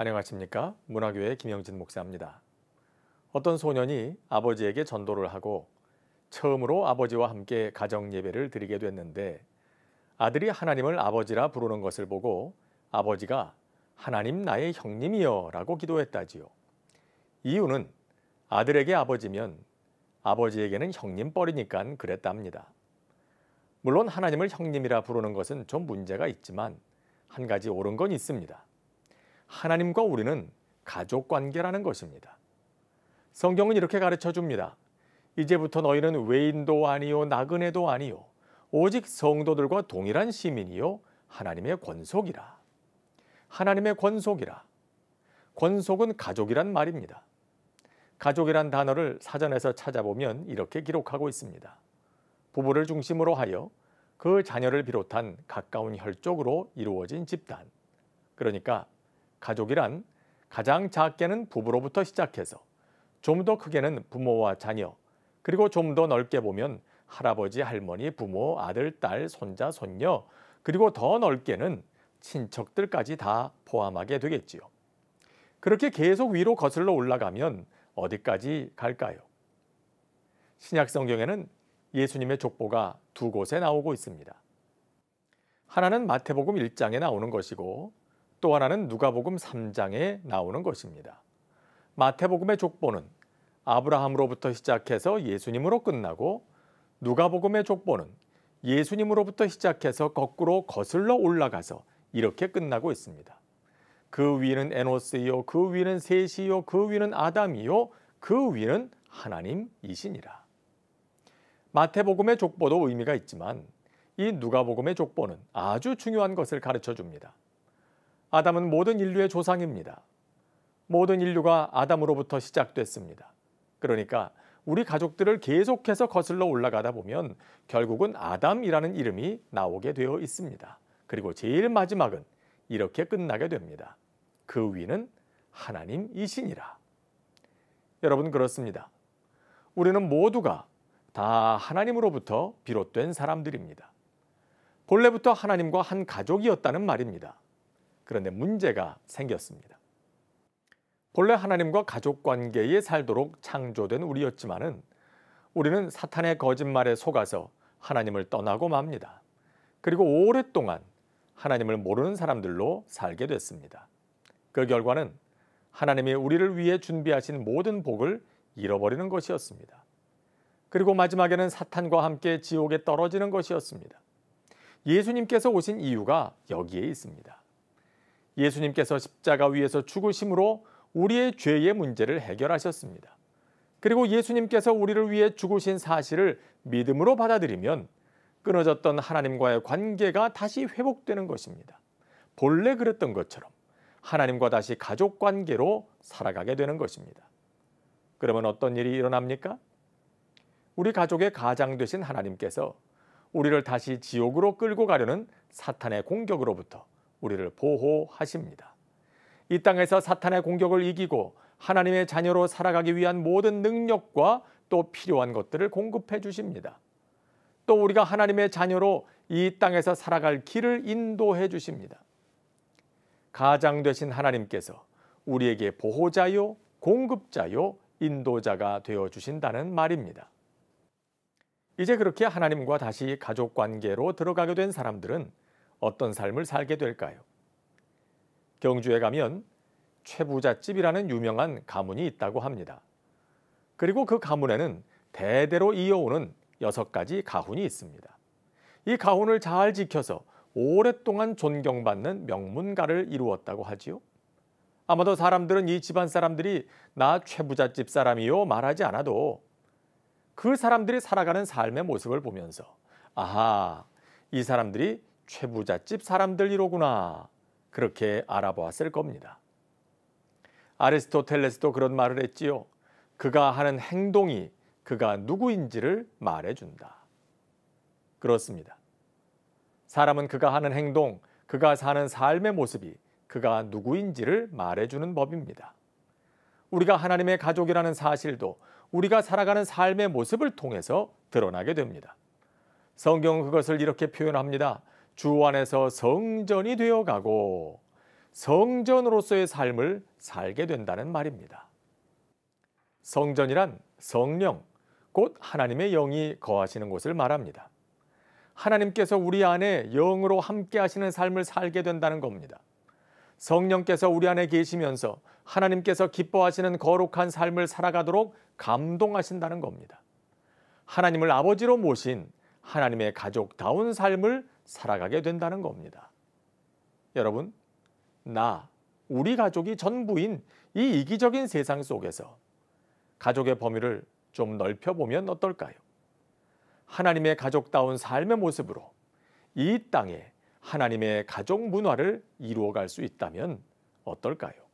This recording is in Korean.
안녕하십니까. 문화교회 김영진 목사입니다. 어떤 소년이 아버지에게 전도를 하고 처음으로 아버지와 함께 가정 예배를 드리게 됐는데 아들이 하나님을 아버지라 부르는 것을 보고 아버지가 하나님 나의 형님이여 라고 기도했다지요. 이유는 아들에게 아버지면 아버지에게는 형님뻘이니깐 그랬답니다. 물론 하나님을 형님이라 부르는 것은 좀 문제가 있지만 한 가지 옳은 건 있습니다. 하나님과 우리는 가족 관계라는 것입니다. 성경은 이렇게 가르쳐 줍니다. 이제부터 너희는 외인도 아니요 나그네도 아니요 오직 성도들과 동일한 시민이요 하나님의 권속이라. 하나님의 권속이라. 권속은 가족이란 말입니다. 가족이란 단어를 사전에서 찾아보면 이렇게 기록하고 있습니다. 부부를 중심으로 하여 그 자녀를 비롯한 가까운 혈족으로 이루어진 집단. 그러니까 가족이란 가장 작게는 부부로부터 시작해서 좀 더 크게는 부모와 자녀, 그리고 좀 더 넓게 보면 할아버지, 할머니, 부모, 아들, 딸, 손자, 손녀, 그리고 더 넓게는 친척들까지 다 포함하게 되겠지요. 그렇게 계속 위로 거슬러 올라가면 어디까지 갈까요? 신약 성경에는 예수님의 족보가 두 곳에 나오고 있습니다. 하나는 마태복음 1장에 나오는 것이고 또 하나는 누가복음 3장에 나오는 것입니다. 마태복음의 족보는 아브라함으로부터 시작해서 예수님으로 끝나고 누가복음의 족보는 예수님으로부터 시작해서 거꾸로 거슬러 올라가서 이렇게 끝나고 있습니다. 그 위는 에노스요, 그 위는 셋이요, 그 위는 아담이요, 그 위는 하나님이시니라. 마태복음의 족보도 의미가 있지만 이 누가복음의 족보는 아주 중요한 것을 가르쳐 줍니다. 아담은 모든 인류의 조상입니다. 모든 인류가 아담으로부터 시작됐습니다. 그러니까 우리 가족들을 계속해서 거슬러 올라가다 보면 결국은 아담이라는 이름이 나오게 되어 있습니다. 그리고 제일 마지막은 이렇게 끝나게 됩니다. 그 위는 하나님이시니라. 여러분 그렇습니다. 우리는 모두가 다 하나님으로부터 비롯된 사람들입니다. 본래부터 하나님과 한 가족이었다는 말입니다. 그런데 문제가 생겼습니다. 본래 하나님과 가족 관계에 살도록 창조된 우리였지만은 우리는 사탄의 거짓말에 속아서 하나님을 떠나고 맙니다. 그리고 오랫동안 하나님을 모르는 사람들로 살게 됐습니다. 그 결과는 하나님이 우리를 위해 준비하신 모든 복을 잃어버리는 것이었습니다. 그리고 마지막에는 사탄과 함께 지옥에 떨어지는 것이었습니다. 예수님께서 오신 이유가 여기에 있습니다. 예수님께서 십자가 위에서 죽으심으로 우리의 죄의 문제를 해결하셨습니다. 그리고 예수님께서 우리를 위해 죽으신 사실을 믿음으로 받아들이면 끊어졌던 하나님과의 관계가 다시 회복되는 것입니다. 본래 그랬던 것처럼 하나님과 다시 가족 관계로 살아가게 되는 것입니다. 그러면 어떤 일이 일어납니까? 우리 가족의 가장 되신 하나님께서 우리를 다시 지옥으로 끌고 가려는 사탄의 공격으로부터 우리를 보호하십니다. 이 땅에서 사탄의 공격을 이기고 하나님의 자녀로 살아가기 위한 모든 능력과 또 필요한 것들을 공급해 주십니다. 또 우리가 하나님의 자녀로 이 땅에서 살아갈 길을 인도해 주십니다. 가장 되신 하나님께서 우리에게 보호자요, 공급자요, 인도자가 되어 주신다는 말입니다. 이제 그렇게 하나님과 다시 가족 관계로 들어가게 된 사람들은 어떤 삶을 살게 될까요? 경주에 가면 최부잣집이라는 유명한 가문이 있다고 합니다. 그리고 그 가문에는 대대로 이어오는 여섯 가지 가훈이 있습니다. 이 가훈을 잘 지켜서 오랫동안 존경받는 명문가를 이루었다고 하지요. 아마도 사람들은 이 집안 사람들이 나 최부잣집 사람이요 말하지 않아도 그 사람들이 살아가는 삶의 모습을 보면서 아하, 이 사람들이 최부잣집 사람들이로구나 그렇게 알아보았을 겁니다. 아리스토텔레스도 그런 말을 했지요. 그가 하는 행동이 그가 누구인지를 말해준다. 그렇습니다. 사람은 그가 하는 행동, 그가 사는 삶의 모습이 그가 누구인지를 말해주는 법입니다. 우리가 하나님의 가족이라는 사실도 우리가 살아가는 삶의 모습을 통해서 드러나게 됩니다. 성경은 그것을 이렇게 표현합니다. 주 안에서 성전이 되어가고 성전으로서의 삶을 살게 된다는 말입니다. 성전이란 성령, 곧 하나님의 영이 거하시는 곳을 말합니다. 하나님께서 우리 안에 영으로 함께 하시는 삶을 살게 된다는 겁니다. 성령께서 우리 안에 계시면서 하나님께서 기뻐하시는 거룩한 삶을 살아가도록 감동하신다는 겁니다. 하나님을 아버지로 모신 하나님의 가족다운 삶을 살아가게 된다는 겁니다. 여러분, 나, 우리 가족이 전부인 이 이기적인 세상 속에서 가족의 범위를 좀 넓혀보면 어떨까요? 하나님의 가족다운 삶의 모습으로 이 땅에 하나님의 가족 문화를 이루어갈 수 있다면 어떨까요?